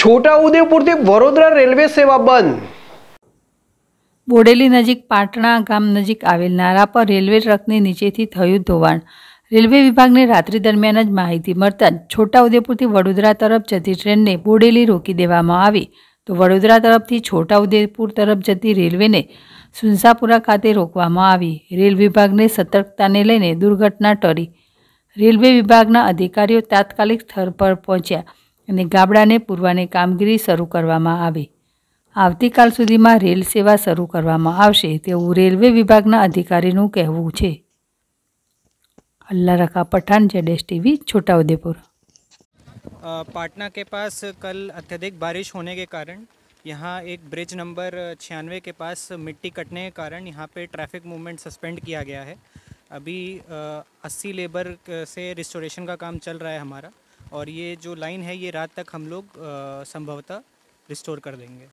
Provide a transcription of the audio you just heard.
છોટા છોટાઉદેપુરથી Vadodara railway સેવા બંધ બોડેલી નજીક પાટણા ગામ નજીક આવેલ નારા પર રેલવે ટ્રકની નીચેથી થયું ધોવાણ રેલવે વિભાગને રાત્રિ દરમિયાન જ માહિતી મળતા છોટાઉદેપુરથી વડોદરા તરફ જતી ટ્રેનને બોડેલી રોકી દેવામાં આવી તો વડોદરા તરફથી છોટાઉદેપુર તરફ જતી રેલવેને સુનસાપુરા ખાતે રોકવામાં આવી રેલ વિભાગને સતર્કતાને લઈને દુર્ઘટના ટળી રેલવે વિભાગના અધિકારીઓ તાત્કાલિક સ્થળ પર પહોંચ્યા અને ગાબડાને પૂરવાની કામગીરી શરૂ કરવામાં આવે આવતીકાલ સુધીમાં રેલ સેવા શરૂ કરવામાં આવશે તેવું રેલવે વિભાગના અધિકારીનું કહેવું છે Allah Rakha Pathan Z S TV Chhota Udepur Patna के पास कल अत्यधिक बारिश होने के कारण यहाँ एक ब्रिज नंबर छियानवे के पास मिट्टी कटने के कारण यहाँ पे ट्रैफिक मूवमेंट सस्पेंड किया गया है अभी अस्सी लेबर से रिस्टोरेशन का काम चल रहा है हमारा और ये जो लाइन है ये रात तक हम लोग संभवतः रिस्टोर कर देंगे